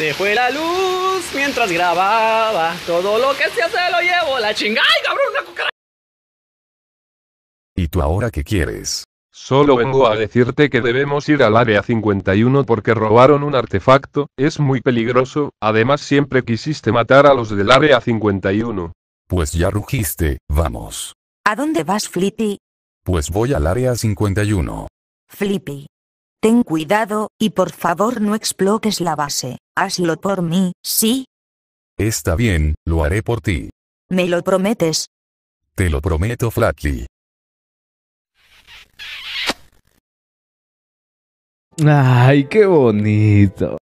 Se fue la luz mientras grababa. Todo lo que se hace lo llevo la chingada. ¡Ay, cabrón, una cucaracha! ¿Y tú ahora qué quieres? Solo vengo a decirte que debemos ir al área 51 porque robaron un artefacto, es muy peligroso, además siempre quisiste matar a los del área 51. Pues ya rugiste, vamos. ¿A dónde vas, Flippy? Pues voy al área 51. Flippy, Ten cuidado, y por favor no explotes la base. Hazlo por mí, ¿sí? Está bien, lo haré por ti. ¿Me lo prometes? Te lo prometo, Flatly. Ay, qué bonito.